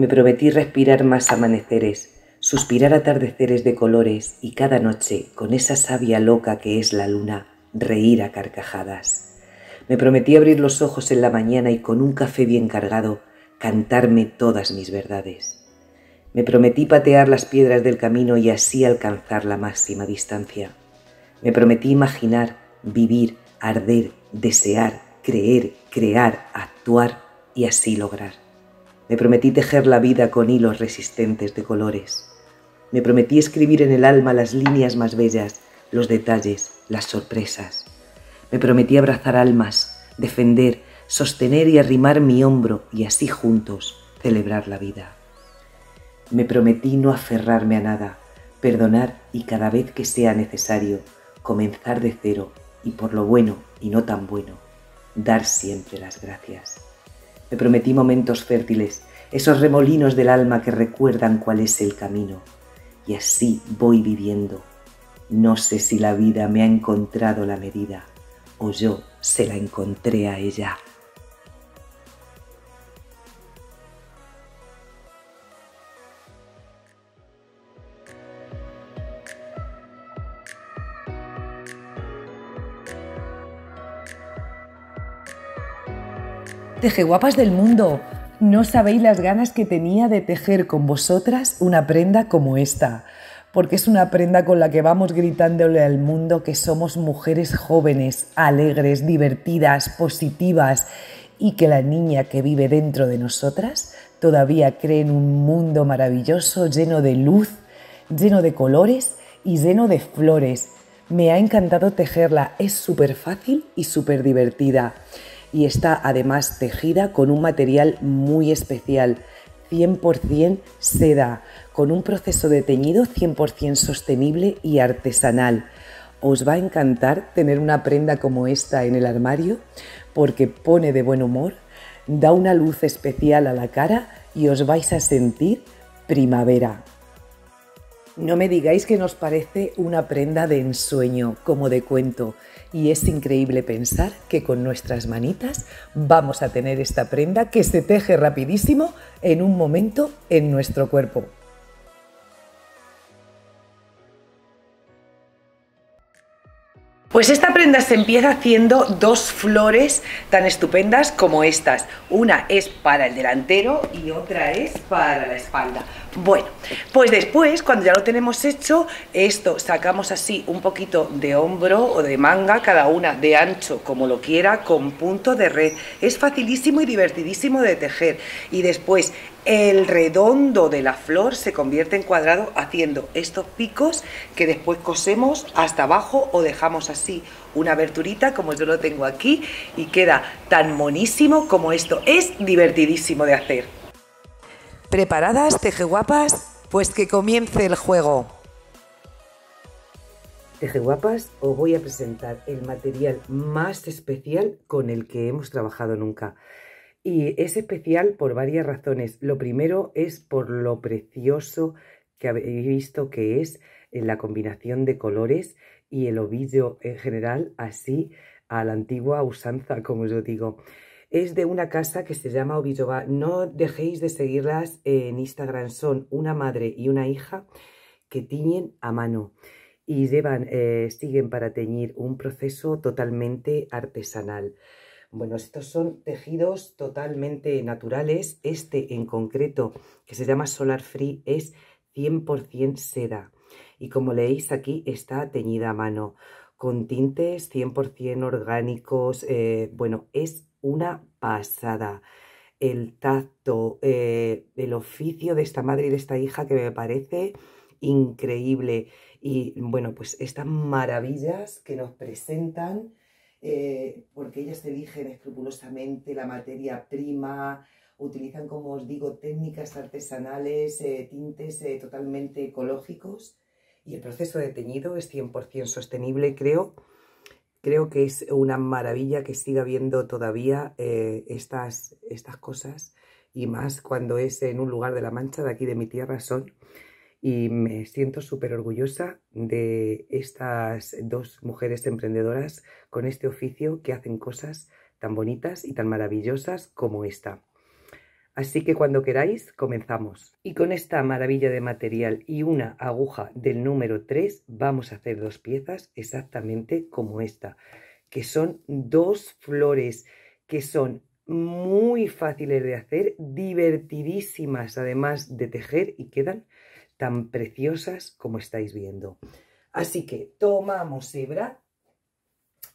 Me prometí respirar más amaneceres, suspirar atardeceres de colores y cada noche, con esa savia loca que es la luna, reír a carcajadas. Me prometí abrir los ojos en la mañana y con un café bien cargado, cantarme todas mis verdades. Me prometí patear las piedras del camino y así alcanzar la máxima distancia. Me prometí imaginar, vivir, arder, desear, creer, crear, actuar y así lograr. Me prometí tejer la vida con hilos resistentes de colores. Me prometí escribir en el alma las líneas más bellas, los detalles, las sorpresas. Me prometí abrazar almas, defender, sostener y arrimar mi hombro y así juntos celebrar la vida. Me prometí no aferrarme a nada, perdonar y cada vez que sea necesario, comenzar de cero y por lo bueno y no tan bueno, dar siempre las gracias. Me prometí momentos fértiles, esos remolinos del alma que recuerdan cuál es el camino. Y así voy viviendo. No sé si la vida me ha encontrado la medida o yo se la encontré a ella. guapas del mundo, no sabéis las ganas que tenía de tejer con vosotras una prenda como esta, porque es una prenda con la que vamos gritándole al mundo que somos mujeres jóvenes, alegres, divertidas, positivas y que la niña que vive dentro de nosotras todavía cree en un mundo maravilloso lleno de luz, lleno de colores y lleno de flores. Me ha encantado tejerla, es súper fácil y súper divertida y está además tejida con un material muy especial, 100% seda, con un proceso de teñido 100% sostenible y artesanal. Os va a encantar tener una prenda como esta en el armario porque pone de buen humor, da una luz especial a la cara y os vais a sentir primavera. No me digáis que nos parece una prenda de ensueño, como de cuento, y es increíble pensar que con nuestras manitas vamos a tener esta prenda que se teje rapidísimo en un momento en nuestro cuerpo. Pues esta prenda se empieza haciendo dos flores tan estupendas como estas. Una es para el delantero y otra es para la espalda. Bueno, pues después, cuando ya lo tenemos hecho, esto sacamos así un poquito de hombro o de manga, cada una de ancho, como lo quiera, con punto de red. Es facilísimo y divertidísimo de tejer. Y después el redondo de la flor se convierte en cuadrado haciendo estos picos que después cosemos hasta abajo o dejamos así una aberturita como yo lo tengo aquí y queda tan monísimo como esto. Es divertidísimo de hacer. ¿Preparadas, teje guapas, Pues que comience el juego. Teje guapas, os voy a presentar el material más especial con el que hemos trabajado nunca. Y es especial por varias razones. Lo primero es por lo precioso que habéis visto que es en eh, la combinación de colores y el ovillo en general, así a la antigua usanza, como yo digo. Es de una casa que se llama Ovilloba. No dejéis de seguirlas en Instagram. Son una madre y una hija que tiñen a mano y llevan, eh, siguen para teñir un proceso totalmente artesanal. Bueno, estos son tejidos totalmente naturales. Este en concreto, que se llama Solar Free, es 100% seda. Y como leéis aquí, está teñida a mano, con tintes 100% orgánicos. Eh, bueno, es una pasada. El tacto, eh, el oficio de esta madre y de esta hija que me parece increíble. Y bueno, pues estas maravillas que nos presentan eh, porque ellas eligen escrupulosamente la materia prima, utilizan, como os digo, técnicas artesanales, eh, tintes eh, totalmente ecológicos. Y el proceso de teñido es 100% sostenible, creo. Creo que es una maravilla que siga viendo todavía estas, estas cosas y más cuando es en un lugar de la Mancha, de aquí de mi tierra, son y me siento súper orgullosa de estas dos mujeres emprendedoras con este oficio que hacen cosas tan bonitas y tan maravillosas como esta. Así que cuando queráis, comenzamos. Y con esta maravilla de material y una aguja del número 3, vamos a hacer dos piezas exactamente como esta, que son dos flores que son muy fáciles de hacer, divertidísimas además de tejer y quedan tan preciosas como estáis viendo. Así que tomamos hebra.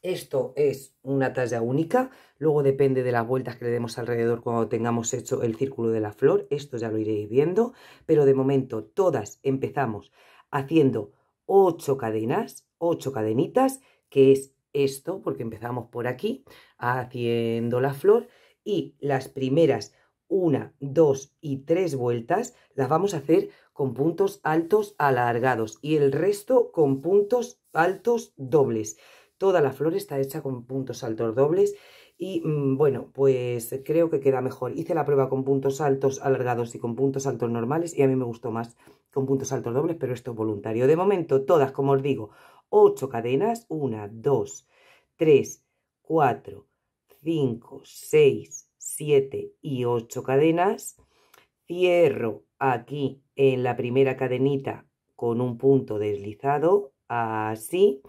Esto es una talla única, luego depende de las vueltas que le demos alrededor cuando tengamos hecho el círculo de la flor, esto ya lo iréis viendo, pero de momento todas empezamos haciendo 8 cadenas, 8 cadenitas, que es esto, porque empezamos por aquí haciendo la flor y las primeras una, dos y tres vueltas las vamos a hacer con puntos altos alargados y el resto con puntos altos dobles. Toda la flor está hecha con puntos altos dobles y mm, bueno, pues creo que queda mejor. Hice la prueba con puntos altos alargados y con puntos altos normales y a mí me gustó más con puntos altos dobles, pero esto es voluntario. De momento, todas, como os digo, 8 cadenas, 1, 2, 3, 4, 5, 6, 7 y 8 cadenas. Cierro aquí en la primera cadenita con un punto deslizado, así,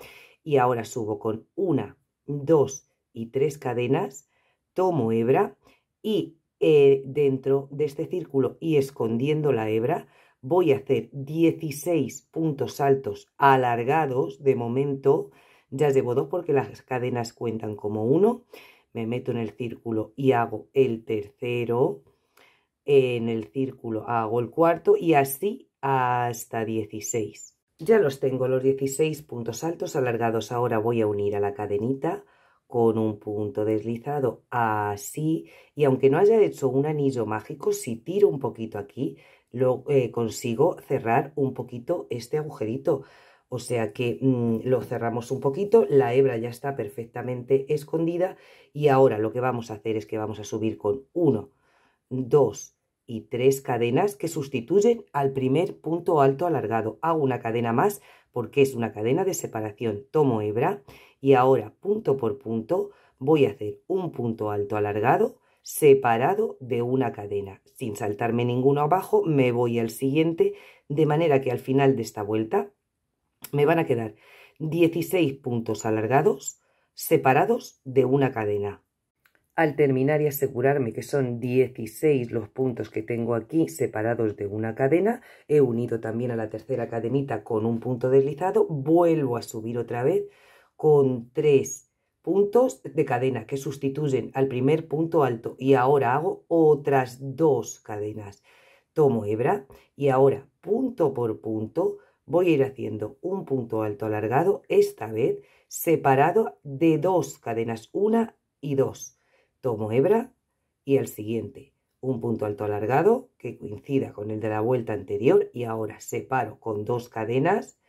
y ahora subo con una, dos y tres cadenas, tomo hebra y eh, dentro de este círculo y escondiendo la hebra, voy a hacer 16 puntos altos alargados de momento, ya llevo dos porque las cadenas cuentan como uno, me meto en el círculo y hago el tercero, en el círculo, hago el cuarto y así hasta 16. Ya los tengo los 16 puntos altos alargados, ahora voy a unir a la cadenita con un punto deslizado así y aunque no haya hecho un anillo mágico, si tiro un poquito aquí, lo eh, consigo cerrar un poquito este agujerito. O sea que mm, lo cerramos un poquito, la hebra ya está perfectamente escondida y ahora lo que vamos a hacer es que vamos a subir con 1, 2, y tres cadenas que sustituyen al primer punto alto alargado. Hago una cadena más porque es una cadena de separación. Tomo hebra y ahora punto por punto voy a hacer un punto alto alargado separado de una cadena. Sin saltarme ninguno abajo me voy al siguiente de manera que al final de esta vuelta me van a quedar 16 puntos alargados separados de una cadena. Al terminar y asegurarme que son 16 los puntos que tengo aquí separados de una cadena, he unido también a la tercera cadenita con un punto deslizado, vuelvo a subir otra vez con tres puntos de cadena que sustituyen al primer punto alto y ahora hago otras dos cadenas. Tomo hebra y ahora punto por punto voy a ir haciendo un punto alto alargado, esta vez separado de dos cadenas, una y dos tomo hebra y al siguiente un punto alto alargado que coincida con el de la vuelta anterior y ahora separo con dos cadenas,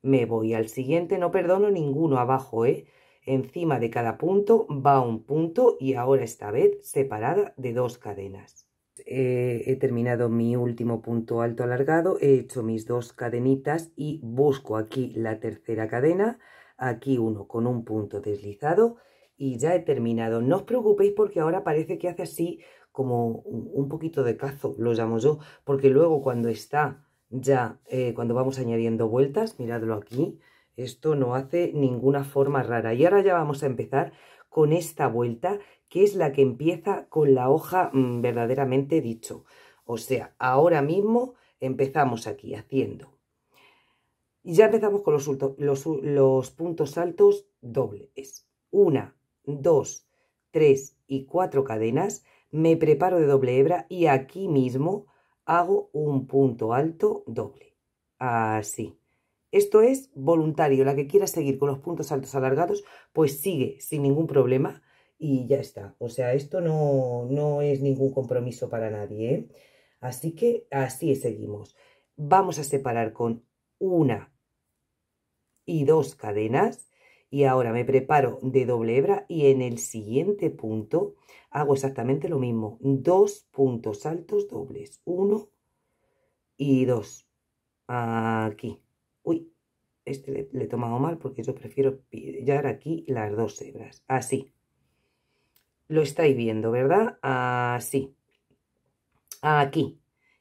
me voy al siguiente, no perdono ninguno abajo, ¿eh? Encima de cada punto va un punto y ahora esta vez separada de dos cadenas. Eh, he terminado mi último punto alto alargado, he hecho mis dos cadenitas y busco aquí la tercera cadena, aquí uno con un punto deslizado y ya he terminado. No os preocupéis porque ahora parece que hace así como un poquito de cazo, lo llamo yo, porque luego cuando está ya, eh, cuando vamos añadiendo vueltas, miradlo aquí, esto no hace ninguna forma rara. Y ahora ya vamos a empezar con esta vuelta, que es la que empieza con la hoja mm, verdaderamente dicho. O sea, ahora mismo empezamos aquí haciendo. Y ya empezamos con los, los puntos altos dobles. Una, 2, 3 y 4 cadenas, me preparo de doble hebra y aquí mismo hago un punto alto doble. Así. Esto es voluntario. La que quiera seguir con los puntos altos alargados, pues sigue sin ningún problema y ya está. O sea, esto no, no es ningún compromiso para nadie. ¿eh? Así que así seguimos. Vamos a separar con una y dos cadenas y ahora me preparo de doble hebra y en el siguiente punto hago exactamente lo mismo. Dos puntos altos dobles. Uno y dos. Aquí. Uy, este le, he tomado mal porque yo prefiero pillar aquí las dos hebras. Así. Lo estáis viendo, ¿verdad? Así. Aquí.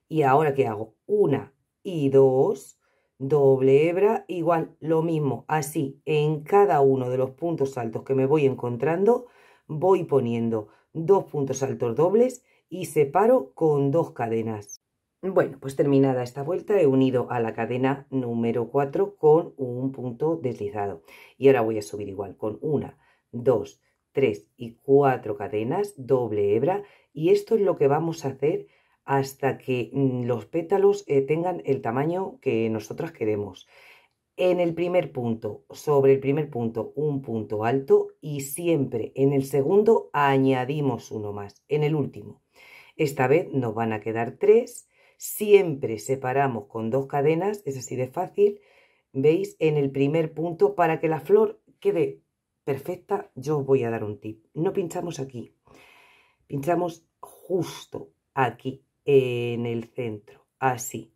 Y ahora, ¿qué hago? Una y dos doble hebra, igual lo mismo, así en cada uno de los puntos altos que me voy encontrando voy poniendo dos puntos altos dobles y separo con dos cadenas. Bueno, pues terminada esta vuelta he unido a la cadena número 4 con un punto deslizado y ahora voy a subir igual con una, dos, tres y cuatro cadenas, doble hebra y esto es lo que vamos a hacer hasta que mm, los pétalos eh, tengan el tamaño que nosotras queremos. En el primer punto, sobre el primer punto, un punto alto y siempre en el segundo añadimos uno más, en el último. Esta vez nos van a quedar tres, siempre separamos con dos cadenas, es así de fácil, veis, en el primer punto para que la flor quede perfecta, yo os voy a dar un tip. No pinchamos aquí, pinchamos justo aquí en el centro, así,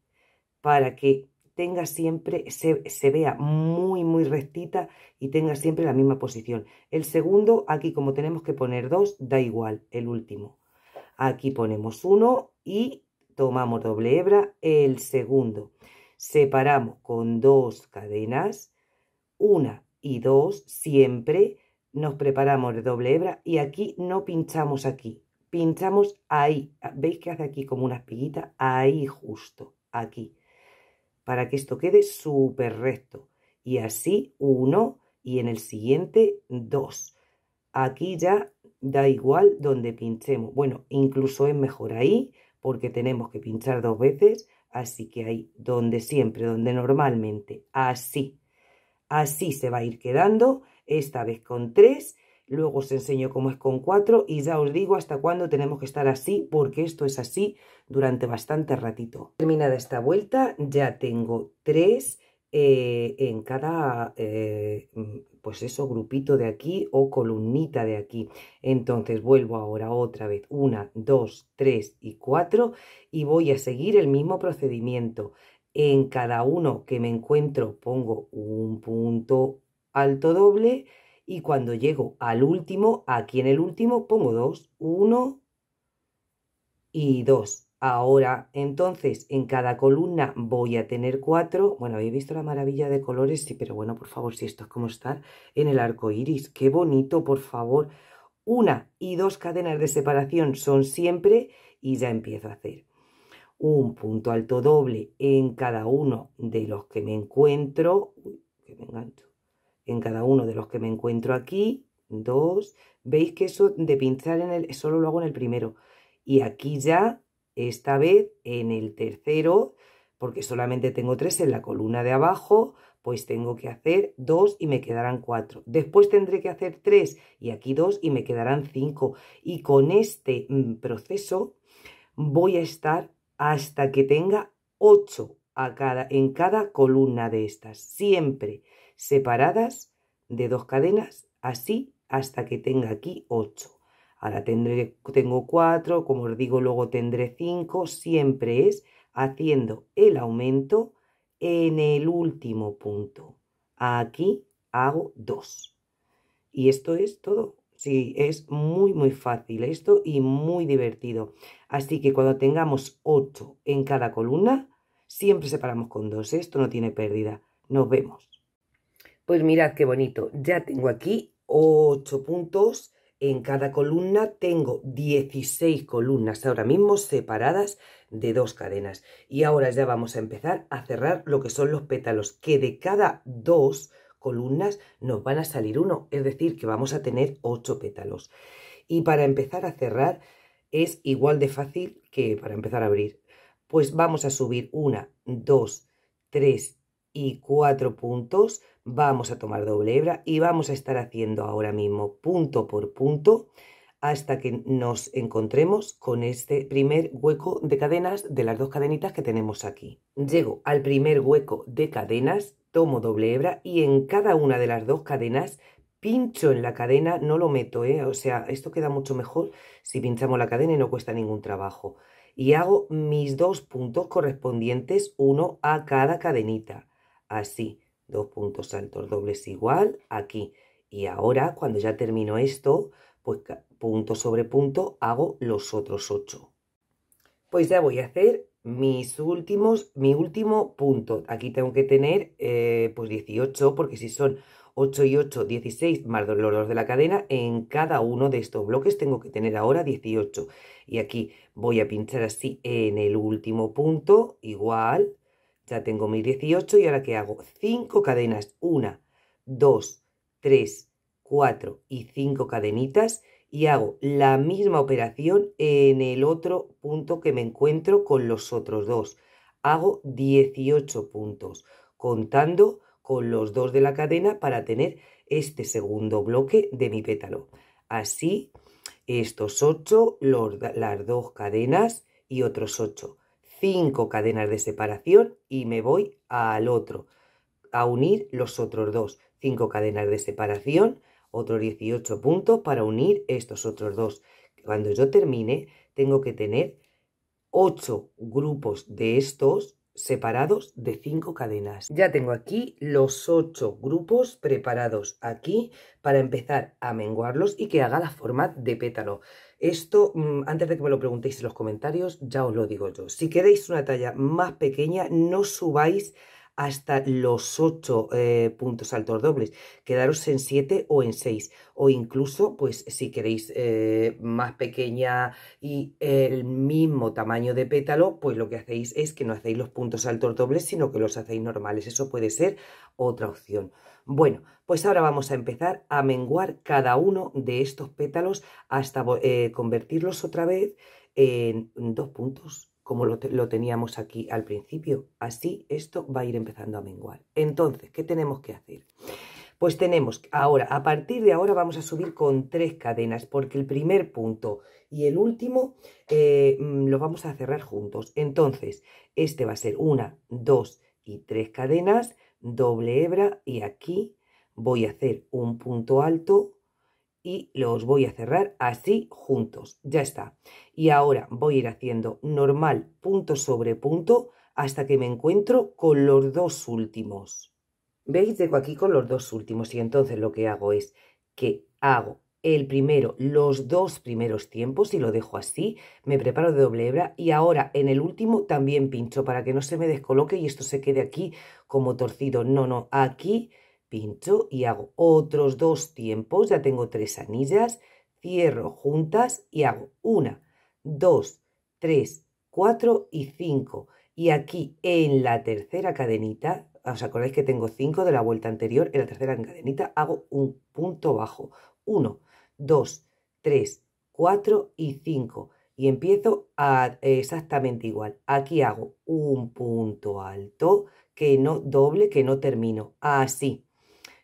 para que tenga siempre, se, vea muy, muy rectita y tenga siempre la misma posición. El segundo, aquí como tenemos que poner dos, da igual, el último. Aquí ponemos uno y tomamos doble hebra, el segundo. Separamos con dos cadenas, una y dos, siempre nos preparamos de doble hebra y aquí no pinchamos aquí, pinchamos ahí. ¿Veis que hace aquí como una espiguita? Ahí justo, aquí. Para que esto quede súper recto. Y así uno y en el siguiente dos. Aquí ya da igual donde pinchemos. Bueno, incluso es mejor ahí porque tenemos que pinchar dos veces. Así que ahí, donde siempre, donde normalmente. Así. Así se va a ir quedando. Esta vez con tres Luego os enseño cómo es con cuatro y ya os digo hasta cuándo tenemos que estar así porque esto es así durante bastante ratito. Terminada esta vuelta ya tengo tres eh, en cada, eh, pues eso, grupito de aquí o columnita de aquí. Entonces vuelvo ahora otra vez, una dos tres y cuatro y voy a seguir el mismo procedimiento. En cada uno que me encuentro pongo un punto alto doble y cuando llego al último, aquí en el último pongo dos. Uno y dos. Ahora, entonces, en cada columna voy a tener cuatro. Bueno, habéis visto la maravilla de colores, sí, pero bueno, por favor, si esto es como estar en el arco iris. ¡Qué bonito, por favor! Una y dos cadenas de separación son siempre y ya empiezo a hacer un punto alto doble en cada uno de los que me encuentro. Uy, que me engancho en cada uno de los que me encuentro aquí, dos, veis que eso de pinchar en el, solo lo hago en el primero, y aquí ya, esta vez en el tercero, porque solamente tengo tres en la columna de abajo, pues tengo que hacer dos y me quedarán cuatro. Después tendré que hacer tres y aquí dos y me quedarán cinco. Y con este mm, proceso voy a estar hasta que tenga ocho a cada, en cada columna de estas, siempre separadas de dos cadenas, así hasta que tenga aquí 8. Ahora tendré, tengo 4, como os digo, luego tendré 5, siempre es haciendo el aumento en el último punto. Aquí hago 2. Y esto es todo. Sí, es muy, muy fácil esto y muy divertido. Así que cuando tengamos 8 en cada columna, siempre separamos con 2. Esto no tiene pérdida. Nos vemos. Pues mirad qué bonito, ya tengo aquí 8 puntos, en cada columna tengo 16 columnas ahora mismo separadas de dos cadenas. Y ahora ya vamos a empezar a cerrar lo que son los pétalos, que de cada dos columnas nos van a salir uno, es decir, que vamos a tener 8 pétalos. Y para empezar a cerrar es igual de fácil que para empezar a abrir. Pues vamos a subir una, dos, tres y cuatro puntos. Vamos a tomar doble hebra y vamos a estar haciendo ahora mismo punto por punto hasta que nos encontremos con este primer hueco de cadenas de las dos cadenitas que tenemos aquí. Llego al primer hueco de cadenas, tomo doble hebra y en cada una de las dos cadenas pincho en la cadena, no lo meto, ¿eh? o sea, esto queda mucho mejor si pinchamos la cadena y no cuesta ningún trabajo. Y hago mis dos puntos correspondientes, uno a cada cadenita así, dos puntos altos dobles igual, aquí. Y ahora, cuando ya termino esto, pues punto sobre punto hago los otros ocho. Pues ya voy a hacer mis últimos, mi último punto. Aquí tengo que tener eh, pues 18, porque si son 8 y 8, 16, más los dos de la cadena, en cada uno de estos bloques tengo que tener ahora 18. Y aquí voy a pinchar así en el último punto, igual, ya tengo mis 18 y ahora que hago? 5 cadenas, 1, 2, 3, 4 y 5 cadenitas y hago la misma operación en el otro punto que me encuentro con los otros dos. Hago 18 puntos, contando con los dos de la cadena para tener este segundo bloque de mi pétalo. Así, estos 8, las dos cadenas y otros 8. 5 cadenas de separación y me voy al otro, a unir los otros dos. cinco cadenas de separación, otros 18 puntos para unir estos otros dos. Cuando yo termine, tengo que tener ocho grupos de estos separados de cinco cadenas. Ya tengo aquí los ocho grupos preparados aquí para empezar a menguarlos y que haga la forma de pétalo. Esto, mm, antes de que me lo preguntéis en los comentarios, ya os lo digo yo. Si queréis una talla más pequeña, no subáis hasta los 8 eh, puntos altos dobles, quedaros en 7 o en 6, o incluso, pues si queréis eh, más pequeña y el mismo tamaño de pétalo, pues lo que hacéis es que no hacéis los puntos altos dobles, sino que los hacéis normales, eso puede ser otra opción. Bueno, pues ahora vamos a empezar a menguar cada uno de estos pétalos hasta eh, convertirlos otra vez en dos puntos como lo, teníamos aquí al principio. Así esto va a ir empezando a menguar. Entonces, ¿qué tenemos que hacer? Pues tenemos ahora, a partir de ahora vamos a subir con tres cadenas, porque el primer punto y el último eh, mm, lo vamos a cerrar juntos. Entonces, este va a ser una, dos y tres cadenas, doble hebra, y aquí voy a hacer un punto alto, y los voy a cerrar así juntos. Ya está. Y ahora voy a ir haciendo normal punto sobre punto hasta que me encuentro con los dos últimos. ¿Veis? llego aquí con los dos últimos y entonces lo que hago es que hago el primero, los dos primeros tiempos y lo dejo así, me preparo de doble hebra y ahora en el último también pincho para que no se me descoloque y esto se quede aquí como torcido. No, no, aquí pincho y hago otros dos tiempos, ya tengo tres anillas, cierro juntas y hago una, dos, tres, cuatro y cinco. Y aquí en la tercera cadenita, os acordáis que tengo cinco de la vuelta anterior, en la tercera cadenita hago un punto bajo, uno, dos, tres, cuatro y cinco. Y empiezo a, eh, exactamente igual. Aquí hago un punto alto, que no doble, que no termino. Así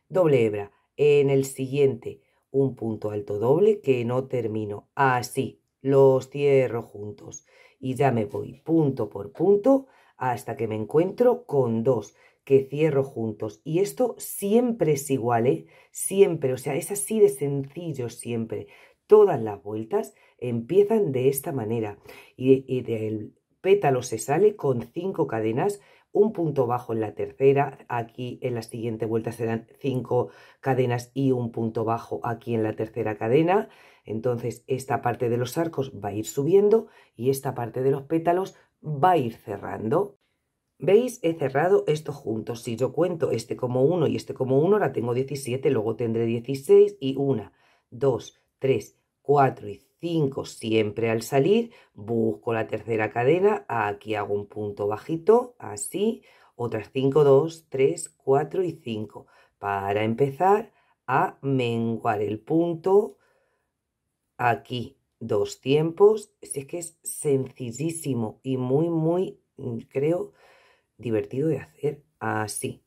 doble hebra. En el siguiente, un punto alto doble que no termino. Así, los cierro juntos. Y ya me voy punto por punto hasta que me encuentro con dos que cierro juntos. Y esto siempre es igual, ¿eh? Siempre, o sea, es así de sencillo siempre. Todas las vueltas empiezan de esta manera y, y del pétalo se sale con cinco cadenas un punto bajo en la tercera, aquí en la siguiente vuelta serán cinco cadenas y un punto bajo aquí en la tercera cadena, entonces esta parte de los arcos va a ir subiendo y esta parte de los pétalos va a ir cerrando. ¿Veis? He cerrado esto juntos. Si yo cuento este como uno y este como uno ahora tengo 17, luego tendré 16 y 1, 2, 3, 4 y siempre al salir, busco la tercera cadena, aquí hago un punto bajito, así, otras 5, 2, 3, 4 y 5, para empezar a menguar el punto aquí dos tiempos, si es que es sencillísimo y muy, muy, mm, creo, divertido de hacer así.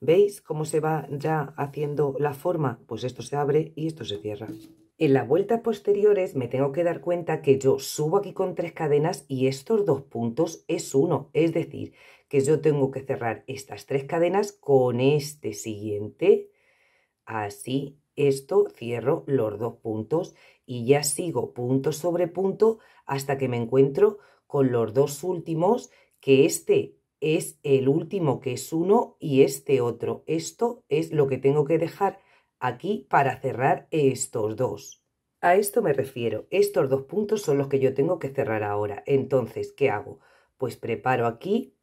¿Veis cómo se va ya haciendo la forma? Pues esto se abre y esto se cierra. En las vueltas posteriores me tengo que dar cuenta que yo subo aquí con tres cadenas y estos dos puntos es uno, es decir, que yo tengo que cerrar estas tres cadenas con este siguiente, así, esto cierro los dos puntos y ya sigo punto sobre punto hasta que me encuentro con los dos últimos, que este es el último que es uno y este otro. Esto es lo que tengo que dejar aquí para cerrar estos dos. A esto me refiero, estos dos puntos son los que yo tengo que cerrar ahora. Entonces, ¿qué hago? Pues preparo aquí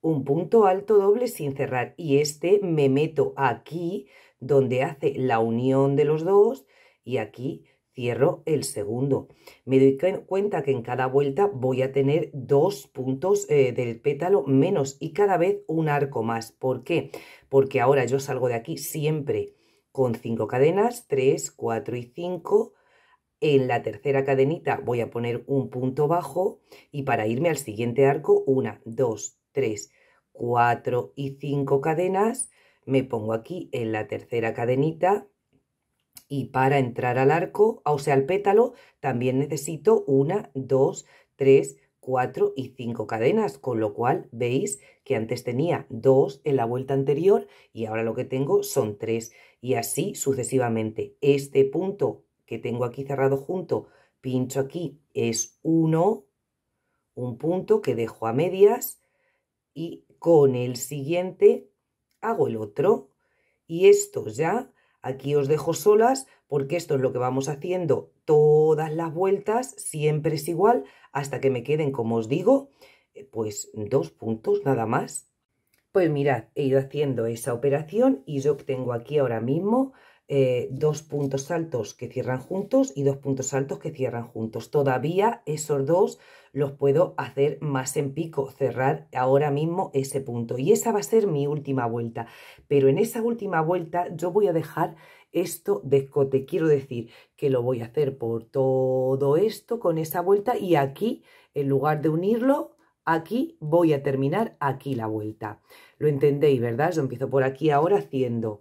un punto alto doble sin cerrar y este me meto aquí donde hace la unión de los dos y aquí cierro el segundo. Me doy cuenta que en cada vuelta voy a tener dos puntos eh, del pétalo menos y cada vez un arco más. ¿Por qué? Porque ahora yo salgo de aquí siempre con 5 cadenas, 3, 4 y 5. En la tercera cadenita voy a poner un punto bajo y para irme al siguiente arco, 1, 2, 3, 4 y 5 cadenas, me pongo aquí en la tercera cadenita y para entrar al arco, o sea, al pétalo, también necesito 1, 2, 3, 4 y 5 cadenas, con lo cual veis que antes tenía dos en la vuelta anterior y ahora lo que tengo son tres y así sucesivamente. Este punto que tengo aquí cerrado junto, pincho aquí, es uno un punto que dejo a medias y con el siguiente hago el otro y esto ya aquí os dejo solas porque esto es lo que vamos haciendo todas las vueltas, siempre es igual, hasta que me queden, como os digo, eh, pues dos puntos nada más. Pues mirad, he ido haciendo esa operación y yo obtengo aquí ahora mismo eh, dos puntos altos que cierran juntos y dos puntos altos que cierran juntos. Todavía esos dos los puedo hacer más en pico, cerrar ahora mismo ese punto. Y esa va a ser mi última vuelta. Pero en esa última vuelta yo voy a dejar esto de escote. Quiero decir que lo voy a hacer por todo esto con esa vuelta y aquí, en lugar de unirlo, aquí voy a terminar aquí la vuelta. Lo entendéis, ¿verdad? Yo empiezo por aquí ahora haciendo,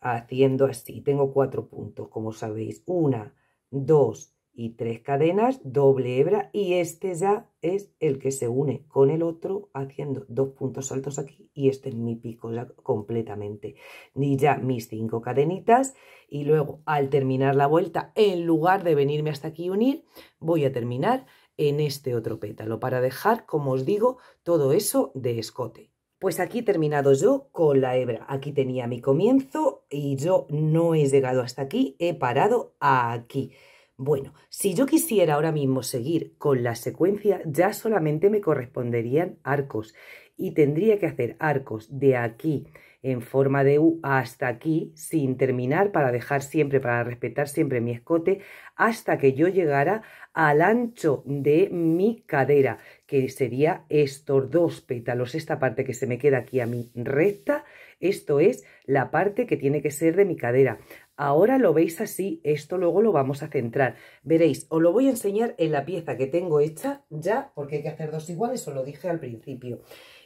haciendo así. Tengo cuatro puntos, como sabéis. Una, dos, y tres cadenas, doble hebra y este ya es el que se une con el otro haciendo dos puntos altos aquí y este es mi pico ya completamente. ni ya mis cinco cadenitas y luego al terminar la vuelta, en lugar de venirme hasta aquí y unir, voy a terminar en este otro pétalo para dejar, como os digo, todo eso de escote. Pues aquí he terminado yo con la hebra. Aquí tenía mi comienzo y yo no he llegado hasta aquí, he parado aquí. Bueno, si yo quisiera ahora mismo seguir con la secuencia, ya solamente me corresponderían arcos y tendría que hacer arcos de aquí en forma de U hasta aquí, sin terminar, para dejar siempre, para respetar siempre mi escote, hasta que yo llegara al ancho de mi cadera, que sería estos dos pétalos, esta parte que se me queda aquí a mí recta, esto es la parte que tiene que ser de mi cadera. Ahora lo veis así, esto luego lo vamos a centrar. Veréis, os lo voy a enseñar en la pieza que tengo hecha ya, porque hay que hacer dos iguales, os lo dije al principio.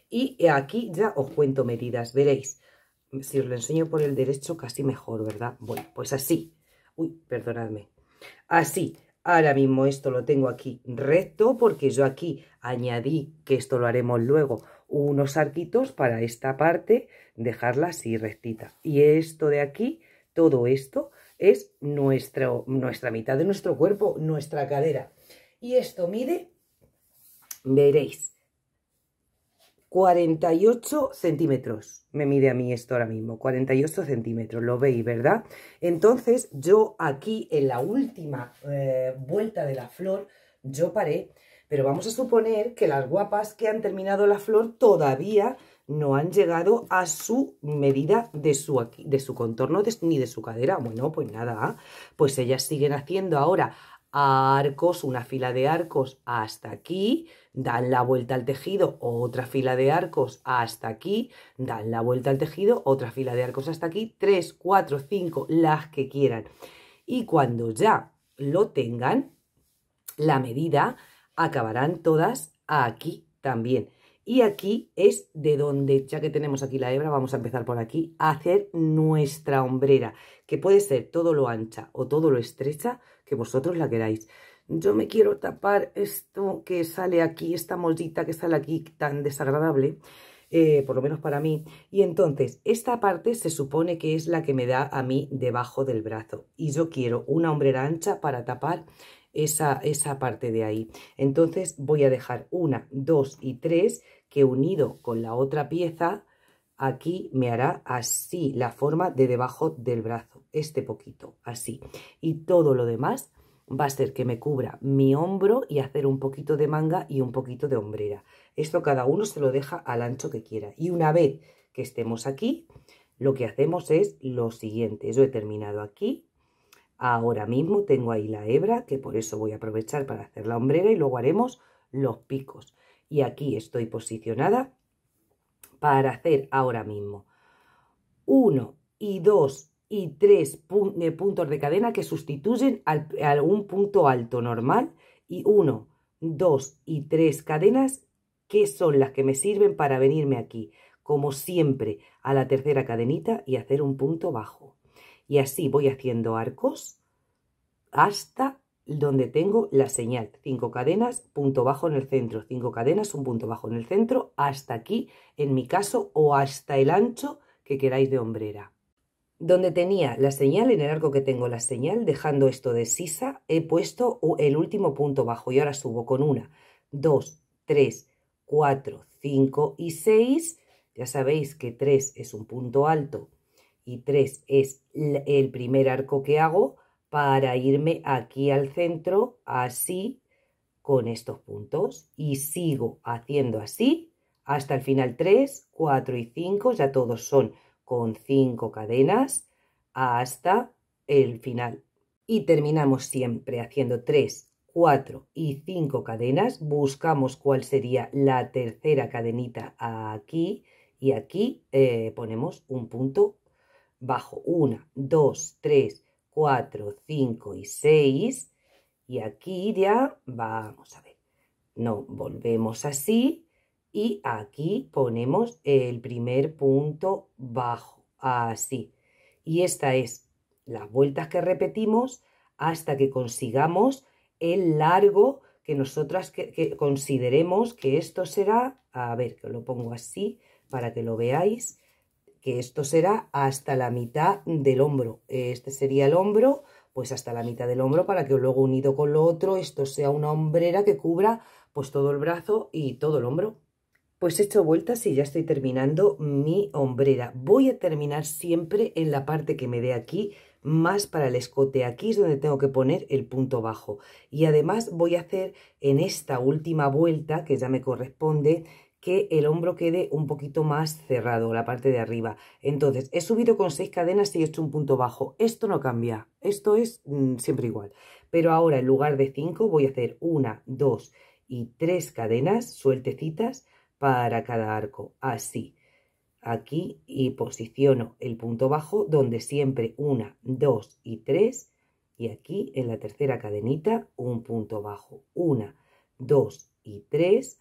Y aquí ya os cuento medidas, veréis. Si os lo enseño por el derecho casi mejor, ¿verdad? Bueno, pues así. Uy, perdonadme. Así. Ahora mismo esto lo tengo aquí recto porque yo aquí añadí, que esto lo haremos luego, unos arquitos para esta parte, dejarla así rectita. Y esto de aquí todo esto es nuestra mitad de nuestro cuerpo, nuestra cadera. Y esto mide, veréis, 48 centímetros. Me mide a mí esto ahora mismo, 48 centímetros, lo veis, ¿verdad? Entonces yo aquí en la última eh, vuelta de la flor, yo paré, pero vamos a suponer que las guapas que han terminado la flor todavía no han llegado a su medida de su, de su contorno ni de su cadera. Bueno, pues nada, pues ellas siguen haciendo ahora arcos, una fila de arcos hasta aquí, dan la vuelta al tejido, otra fila de arcos hasta aquí, dan la vuelta al tejido, otra fila de arcos hasta aquí, 3, 4, 5, las que quieran. Y cuando ya lo tengan, la medida, acabarán todas aquí también. Y aquí es de donde, ya que tenemos aquí la hebra, vamos a empezar por aquí, a hacer nuestra hombrera, que puede ser todo lo ancha o todo lo estrecha que vosotros la queráis. Yo me quiero tapar esto que sale aquí, esta mollita que sale aquí tan desagradable, eh, por lo menos para mí. Y entonces, esta parte se supone que es la que me da a mí debajo del brazo. Y yo quiero una hombrera ancha para tapar esa, esa parte de ahí. Entonces voy a dejar una, dos y tres que unido con la otra pieza, aquí me hará así la forma de debajo del brazo, este poquito, así. Y todo lo demás va a ser que me cubra mi hombro y hacer un poquito de manga y un poquito de hombrera. Esto cada uno se lo deja al ancho que quiera. Y una vez que estemos aquí, lo que hacemos es lo siguiente. Yo he terminado aquí. Ahora mismo tengo ahí la hebra, que por eso voy a aprovechar para hacer la hombrera y luego haremos los picos y aquí estoy posicionada para hacer ahora mismo 1 y 2 y tres eh, puntos de cadena que sustituyen al, a un punto alto normal y uno, dos y tres cadenas que son las que me sirven para venirme aquí, como siempre, a la tercera cadenita y hacer un punto bajo. Y así voy haciendo arcos hasta donde tengo la señal, cinco cadenas, punto bajo en el centro, cinco cadenas, un punto bajo en el centro, hasta aquí, en mi caso, o hasta el ancho que queráis de hombrera. Donde tenía la señal, en el arco que tengo la señal, dejando esto de sisa, he puesto el último punto bajo y ahora subo con una, dos tres cuatro cinco y seis Ya sabéis que 3 es un punto alto y 3 es el primer arco que hago, para irme aquí al centro, así, con estos puntos. Y sigo haciendo así hasta el final 3, 4 y 5, ya todos son con 5 cadenas, hasta el final. Y terminamos siempre haciendo 3, 4 y 5 cadenas, buscamos cuál sería la tercera cadenita aquí y aquí eh, ponemos un punto bajo, 1, 2, 3, 4, 5 y 6. Y aquí ya vamos a ver. No, volvemos así y aquí ponemos el primer punto bajo, así. Y esta es las vueltas que repetimos hasta que consigamos el largo que nosotras que consideremos que esto será, a ver, que lo pongo así para que lo veáis, que esto será hasta la mitad del hombro. Este sería el hombro, pues hasta la mitad del hombro para que luego unido con lo otro esto sea una hombrera que cubra pues todo el brazo y todo el hombro. Pues he hecho vueltas y ya estoy terminando mi hombrera. Voy a terminar siempre en la parte que me dé aquí, más para el escote. Aquí es donde tengo que poner el punto bajo. Y además voy a hacer en esta última vuelta, que ya me corresponde, que el hombro quede un poquito más cerrado, la parte de arriba. Entonces, he subido con seis cadenas y he hecho un punto bajo. Esto no cambia, esto es mm, siempre igual. Pero ahora, en lugar de cinco, voy a hacer una, dos y tres cadenas sueltecitas para cada arco, así. Aquí y posiciono el punto bajo donde siempre una, dos y tres. Y aquí en la tercera cadenita, un punto bajo, una, dos y tres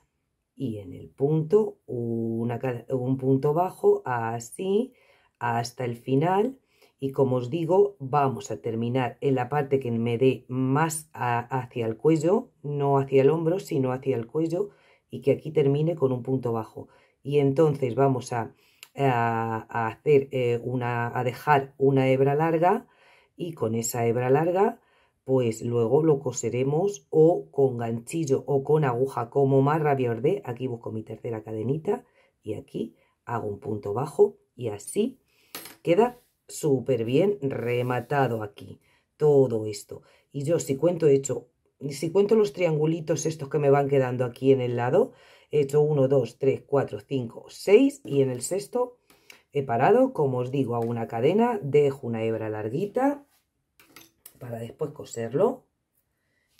y en el punto un punto bajo así hasta el final y como os digo vamos a terminar en la parte que me dé más hacia el cuello no hacia el hombro sino hacia el cuello y que aquí termine con un punto bajo y entonces vamos a, hacer eh, una a dejar una hebra larga y con esa hebra larga pues luego lo coseremos o con ganchillo o con aguja como rabia de Aquí busco mi tercera cadenita y aquí hago un punto bajo y así queda súper bien rematado aquí todo esto. Y yo si cuento hecho, si cuento los triangulitos estos que me van quedando aquí en el lado, he hecho uno dos 3, 4, 5, seis y en el sexto he parado, como os digo, hago una cadena, dejo una hebra larguita para después coserlo.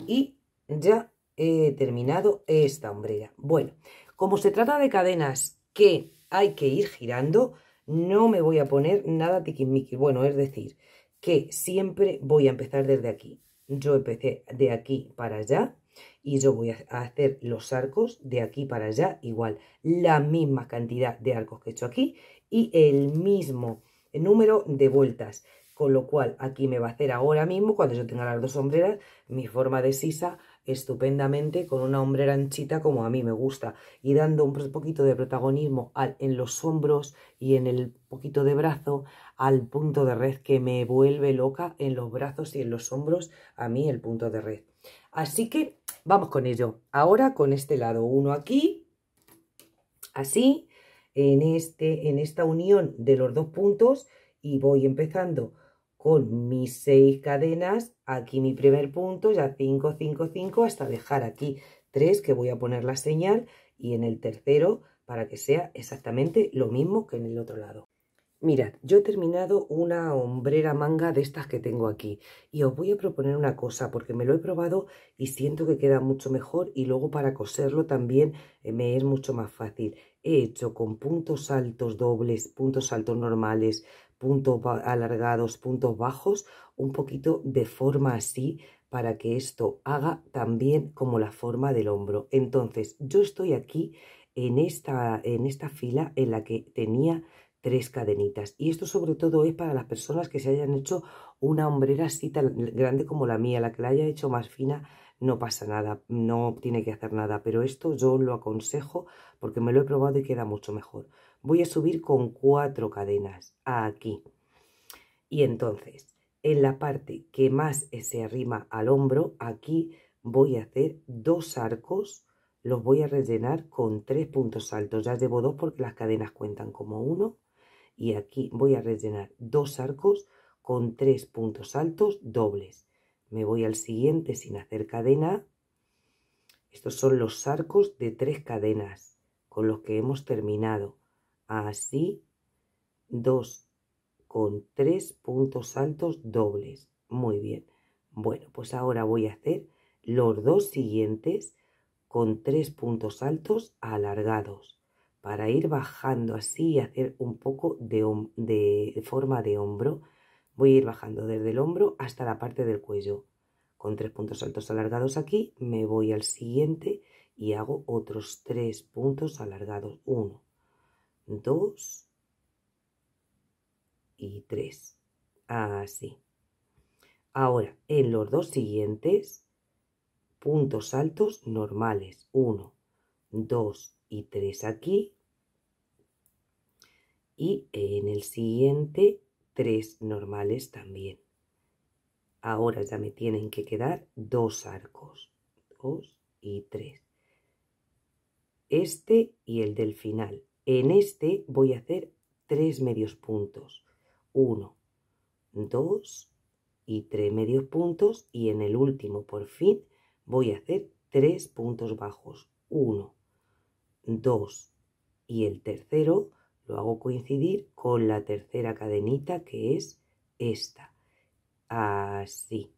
Y ya he terminado esta hombrera. Bueno, como se trata de cadenas que hay que ir girando, no me voy a poner nada Mickey Bueno, es decir, que siempre voy a empezar desde aquí. Yo empecé de aquí para allá y yo voy a hacer los arcos de aquí para allá igual. La misma cantidad de arcos que he hecho aquí y el mismo número de vueltas. Con lo cual, aquí me va a hacer ahora mismo, cuando yo tenga las dos sombreras mi forma de sisa estupendamente con una hombrera anchita como a mí me gusta y dando un poquito de protagonismo en los hombros y en el poquito de brazo al punto de red que me vuelve loca en los brazos y en los hombros a mí el punto de red. Así que vamos con ello. Ahora con este lado, uno aquí, así, en, este, en esta unión de los dos puntos y voy empezando con mis seis cadenas, aquí mi primer punto, ya 5, 5, 5, hasta dejar aquí tres que voy a poner la señal y en el tercero para que sea exactamente lo mismo que en el otro lado. Mirad, yo he terminado una hombrera manga de estas que tengo aquí y os voy a proponer una cosa porque me lo he probado y siento que queda mucho mejor y luego para coserlo también eh, me es mucho más fácil. He hecho con puntos altos dobles, puntos altos normales, puntos alargados, puntos bajos, un poquito de forma así para que esto haga también como la forma del hombro. Entonces, yo estoy aquí en esta, en esta fila en la que tenía tres cadenitas. Y esto sobre todo es para las personas que se hayan hecho una hombrera así tan grande como la mía, la que la haya hecho más fina no pasa nada, no tiene que hacer nada, pero esto yo lo aconsejo porque me lo he probado y queda mucho mejor. Voy a subir con cuatro cadenas aquí. Y entonces, en la parte que más se arrima al hombro, aquí voy a hacer dos arcos, los voy a rellenar con tres puntos altos. Ya llevo dos porque las cadenas cuentan como uno. Y aquí voy a rellenar dos arcos con tres puntos altos dobles. Me voy al siguiente sin hacer cadena. Estos son los arcos de tres cadenas con los que hemos terminado así, dos con tres puntos altos dobles. Muy bien. Bueno, pues ahora voy a hacer los dos siguientes con tres puntos altos alargados para ir bajando así y hacer un poco de, forma de hombro. Voy a ir bajando desde el hombro hasta la parte del cuello. Con tres puntos altos alargados aquí, me voy al siguiente y hago otros tres puntos alargados. uno, 2 y 3. Así. Ah, Ahora, en los dos siguientes, puntos altos normales. 1, 2 y 3 aquí. Y en el siguiente, 3 normales también. Ahora ya me tienen que quedar dos arcos. 2 y 3. Este y el del final. En este voy a hacer tres medios puntos. Uno, dos y tres medios puntos. Y en el último, por fin, voy a hacer tres puntos bajos. Uno, dos y el tercero lo hago coincidir con la tercera cadenita que es esta. Así.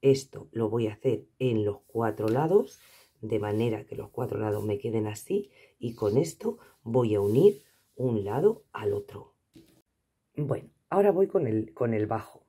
Esto lo voy a hacer en los cuatro lados de manera que los cuatro lados me queden así y con esto voy a unir un lado al otro. Bueno, ahora voy con el, con el bajo.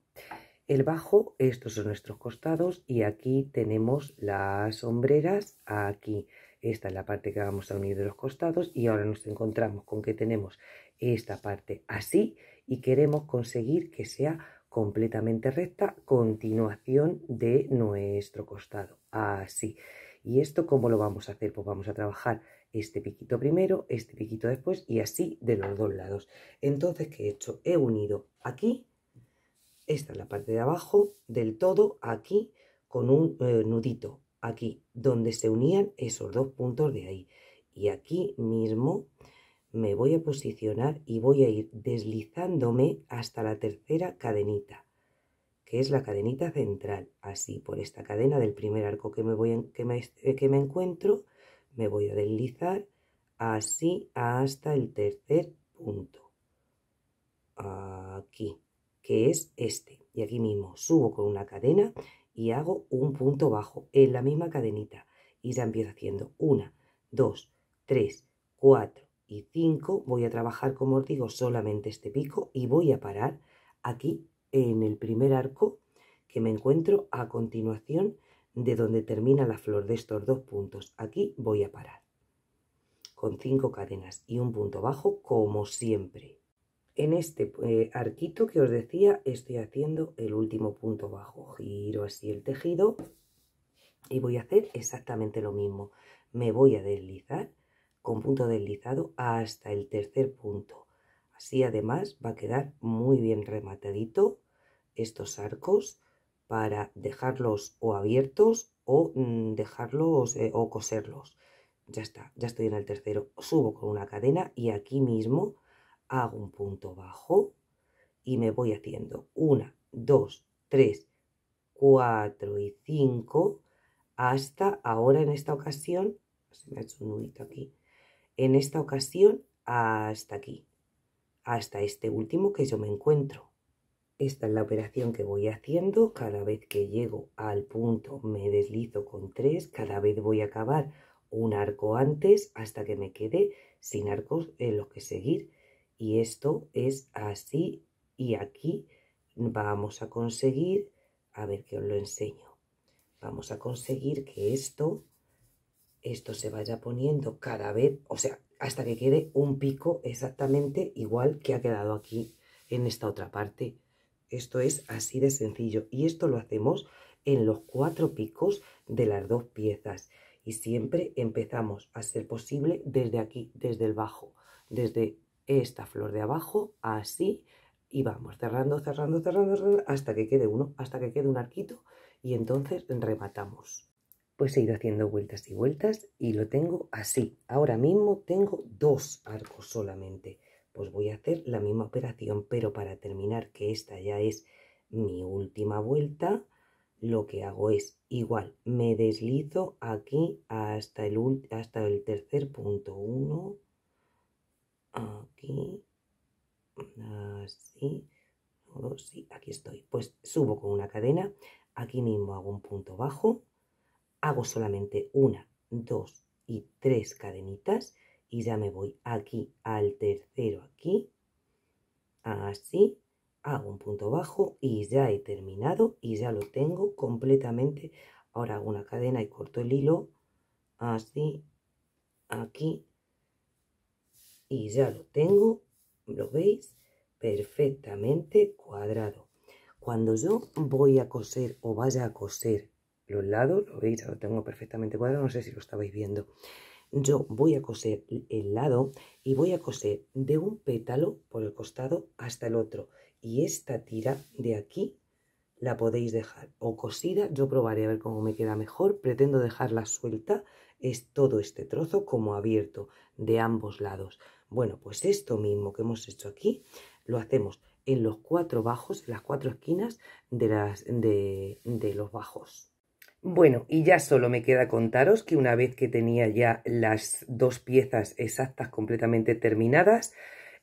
El bajo, estos son nuestros costados y aquí tenemos las sombreras, aquí. Esta es la parte que vamos a unir de los costados y ahora nos encontramos con que tenemos esta parte así y queremos conseguir que sea completamente recta continuación de nuestro costado, así. ¿Y esto cómo lo vamos a hacer? Pues vamos a trabajar este piquito primero, este piquito después y así de los dos lados. Entonces, ¿qué he hecho? He unido aquí, esta es la parte de abajo, del todo aquí con un eh, nudito, aquí donde se unían esos dos puntos de ahí. Y aquí mismo me voy a posicionar y voy a ir deslizándome hasta la tercera cadenita que es la cadenita central. Así, por esta cadena del primer arco que me, voy que me, que me encuentro, me voy a deslizar así hasta el tercer punto. Aquí, que es este. Y aquí mismo subo con una cadena y hago un punto bajo en la misma cadenita. Y ya empiezo haciendo una, dos, tres, cuatro y cinco. Voy a trabajar, como os digo, solamente este pico y voy a parar aquí en el primer arco que me encuentro a continuación de donde termina la flor de estos dos puntos. Aquí voy a parar con cinco cadenas y un punto bajo como siempre. En este eh, arquito que os decía estoy haciendo el último punto bajo. Giro así el tejido y voy a hacer exactamente lo mismo. Me voy a deslizar con punto deslizado hasta el tercer punto. Así además va a quedar muy bien rematadito estos arcos para dejarlos o abiertos o mm, dejarlos eh, o coserlos. Ya está, ya estoy en el tercero. Subo con una cadena y aquí mismo hago un punto bajo y me voy haciendo una, dos, tres, cuatro y cinco hasta ahora en esta ocasión, se me ha hecho un nudito aquí, en esta ocasión hasta aquí, hasta este último que yo me encuentro. Esta es la operación que voy haciendo. Cada vez que llego al punto me deslizo con tres. Cada vez voy a acabar un arco antes hasta que me quede sin arcos en los que seguir. Y esto es así y aquí vamos a conseguir, a ver que os lo enseño, vamos a conseguir que esto, esto se vaya poniendo cada vez, o sea, hasta que quede un pico exactamente igual que ha quedado aquí en esta otra parte. Esto es así de sencillo y esto lo hacemos en los cuatro picos de las dos piezas y siempre empezamos a ser posible desde aquí, desde el bajo, desde esta flor de abajo así y vamos cerrando, cerrando, cerrando, cerrando hasta que quede uno, hasta que quede un arquito y entonces rematamos. Pues he ido haciendo vueltas y vueltas y lo tengo así. Ahora mismo tengo dos arcos solamente pues voy a hacer la misma operación, pero para terminar, que esta ya es mi última vuelta, lo que hago es igual, me deslizo aquí hasta el, hasta el tercer punto, 1, aquí, así, aquí estoy. Pues subo con una cadena, aquí mismo hago un punto bajo, hago solamente una, dos y tres cadenitas, y ya me voy aquí al tercero aquí, así, hago un punto bajo y ya he terminado y ya lo tengo completamente. Ahora hago una cadena y corto el hilo, así, aquí, y ya lo tengo, ¿lo veis? Perfectamente cuadrado. Cuando yo voy a coser o vaya a coser los lados, lo veis, lo tengo perfectamente cuadrado, no sé si lo estabais viendo yo voy a coser el lado y voy a coser de un pétalo por el costado hasta el otro y esta tira de aquí la podéis dejar o cosida, yo probaré a ver cómo me queda mejor, pretendo dejarla suelta, es todo este trozo como abierto de ambos lados. Bueno, pues esto mismo que hemos hecho aquí, lo hacemos en los cuatro bajos, las cuatro esquinas de, de los bajos. Bueno, y ya solo me queda contaros que una vez que tenía ya las dos piezas exactas completamente terminadas,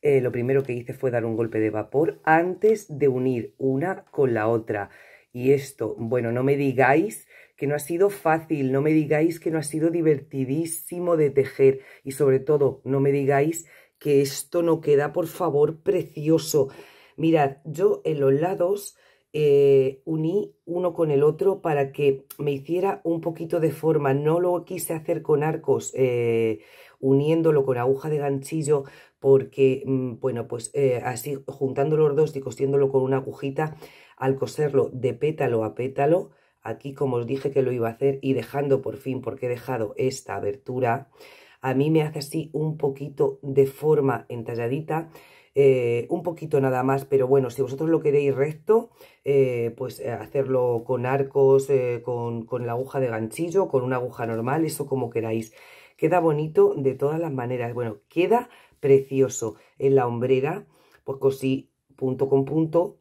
eh, lo primero que hice fue dar un golpe de vapor antes de unir una con la otra. Y esto, bueno, no me digáis que no ha sido fácil, no me digáis que no ha sido divertidísimo de tejer y sobre todo no me digáis que esto no queda, por favor, precioso. Mirad, yo en los lados eh, uní uno con el otro para que me hiciera un poquito de forma. No lo quise hacer con arcos eh, uniéndolo con aguja de ganchillo porque, mm, bueno, pues eh, así juntando los dos y cosiéndolo con una agujita, al coserlo de pétalo a pétalo, aquí como os dije que lo iba a hacer y dejando por fin, porque he dejado esta abertura, a mí me hace así un poquito de forma entalladita, eh, un poquito nada más, pero bueno, si vosotros lo queréis recto, eh, pues eh, hacerlo con arcos, con, la aguja de ganchillo, con una aguja normal, eso como queráis. Queda bonito de todas las maneras, bueno, queda precioso en la hombrera, pues cosí punto con punto,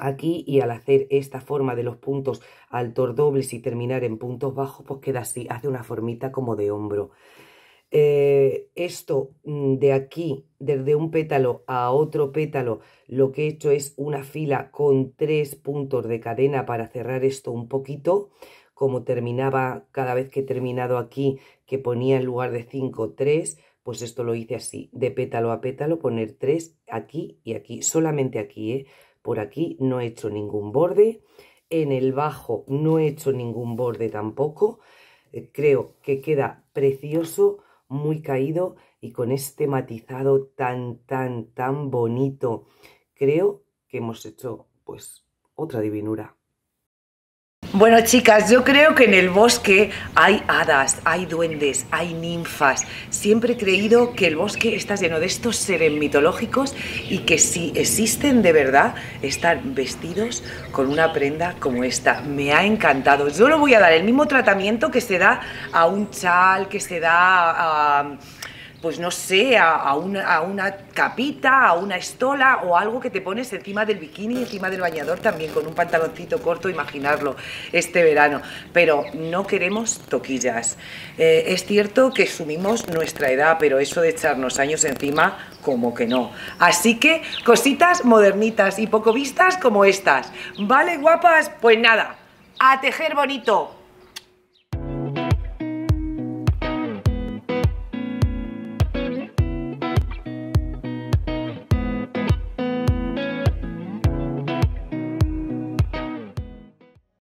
aquí y al hacer esta forma de los puntos altos dobles y terminar en puntos bajos, pues queda así, hace una formita como de hombro. Eh, esto mm, de aquí, desde un pétalo a otro pétalo, lo que he hecho es una fila con tres puntos de cadena para cerrar esto un poquito, como terminaba cada vez que he terminado aquí, que ponía en lugar de 5, 3, pues esto lo hice así, de pétalo a pétalo, poner tres aquí y aquí, solamente aquí, ¿eh? por aquí no he hecho ningún borde, en el bajo no he hecho ningún borde tampoco, eh, creo que queda precioso, muy caído y con este matizado tan, tan, tan bonito. Creo que hemos hecho pues otra divinura. Bueno, chicas, yo creo que en el bosque hay hadas, hay duendes, hay ninfas. Siempre he creído que el bosque está lleno de estos seres mitológicos y que si existen de verdad, están vestidos con una prenda como esta. Me ha encantado. Yo lo voy a dar el mismo tratamiento que se da a un chal, que se da a pues no sé, a, una, capita, a una estola o algo que te pones encima del bikini, y encima del bañador también, con un pantaloncito corto, imaginarlo este verano. Pero no queremos toquillas. Eh, es cierto que sumimos nuestra edad, pero eso de echarnos años encima, como que no. Así que cositas modernitas y poco vistas como estas. ¿Vale, guapas? Pues nada, a tejer bonito.